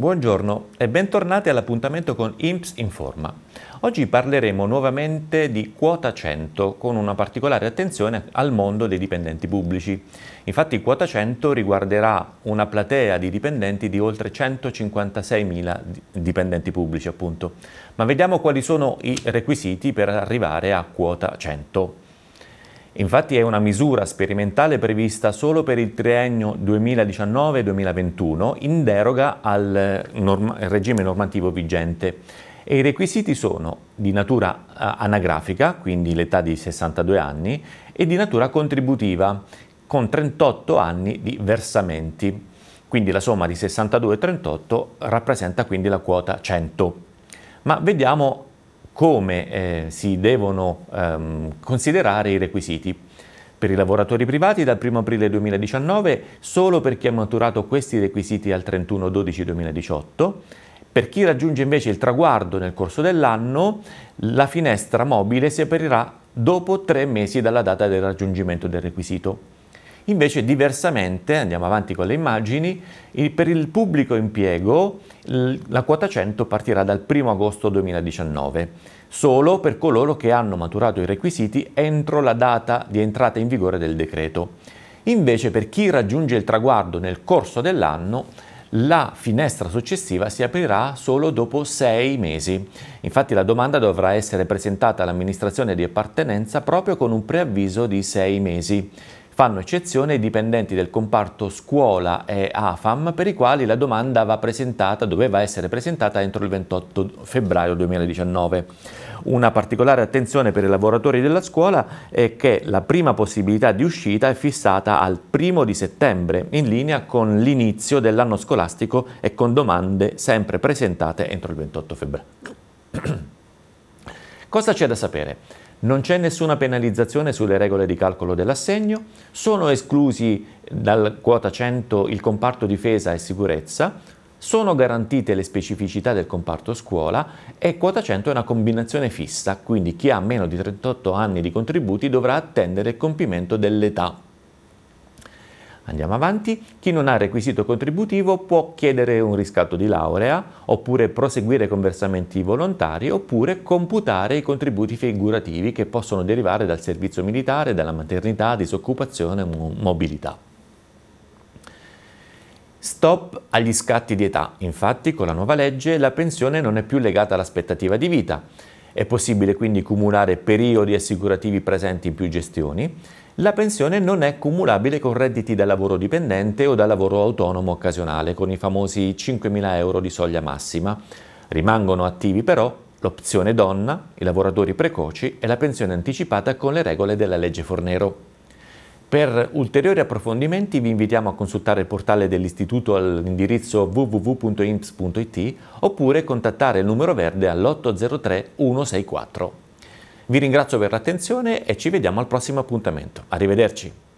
Buongiorno e bentornati all'appuntamento con IMPS Informa. Oggi parleremo nuovamente di quota 100 con una particolare attenzione al mondo dei dipendenti pubblici. Infatti quota 100 riguarderà una platea di dipendenti di oltre 156.000 dipendenti pubblici appunto. Ma vediamo quali sono i requisiti per arrivare a quota 100. Infatti è una misura sperimentale prevista solo per il triennio 2019-2021 in deroga al eh, norm regime normativo vigente e i requisiti sono di natura eh, anagrafica, quindi l'età di 62 anni, e di natura contributiva, con 38 anni di versamenti. Quindi la somma di 62 e 38 rappresenta quindi la quota 100. Ma vediamo come eh, si devono ehm, considerare i requisiti. Per i lavoratori privati dal 1 aprile 2019 solo per chi ha maturato questi requisiti al 31 12 2018 per chi raggiunge invece il traguardo nel corso dell'anno, la finestra mobile si aprirà dopo tre mesi dalla data del raggiungimento del requisito. Invece diversamente, andiamo avanti con le immagini, per il pubblico impiego la quota 100 partirà dal 1 agosto 2019 solo per coloro che hanno maturato i requisiti entro la data di entrata in vigore del decreto. Invece per chi raggiunge il traguardo nel corso dell'anno, la finestra successiva si aprirà solo dopo sei mesi. Infatti la domanda dovrà essere presentata all'amministrazione di appartenenza proprio con un preavviso di sei mesi. Fanno eccezione i dipendenti del comparto scuola e AFAM per i quali la domanda va presentata, doveva essere presentata entro il 28 febbraio 2019. Una particolare attenzione per i lavoratori della scuola è che la prima possibilità di uscita è fissata al primo di settembre, in linea con l'inizio dell'anno scolastico e con domande sempre presentate entro il 28 febbraio. Cosa c'è da sapere? Non c'è nessuna penalizzazione sulle regole di calcolo dell'assegno, sono esclusi dal quota 100 il comparto difesa e sicurezza, sono garantite le specificità del comparto scuola e quota 100 è una combinazione fissa, quindi chi ha meno di 38 anni di contributi dovrà attendere il compimento dell'età Andiamo avanti. Chi non ha requisito contributivo può chiedere un riscatto di laurea, oppure proseguire con versamenti volontari, oppure computare i contributi figurativi che possono derivare dal servizio militare, dalla maternità, disoccupazione, mobilità. Stop agli scatti di età. Infatti, con la nuova legge, la pensione non è più legata all'aspettativa di vita è possibile quindi cumulare periodi assicurativi presenti in più gestioni. La pensione non è cumulabile con redditi da lavoro dipendente o da lavoro autonomo occasionale, con i famosi 5.000 euro di soglia massima. Rimangono attivi però l'opzione donna, i lavoratori precoci e la pensione anticipata con le regole della legge Fornero. Per ulteriori approfondimenti vi invitiamo a consultare il portale dell'Istituto all'indirizzo www.imps.it oppure contattare il numero verde all'803 164. Vi ringrazio per l'attenzione e ci vediamo al prossimo appuntamento. Arrivederci.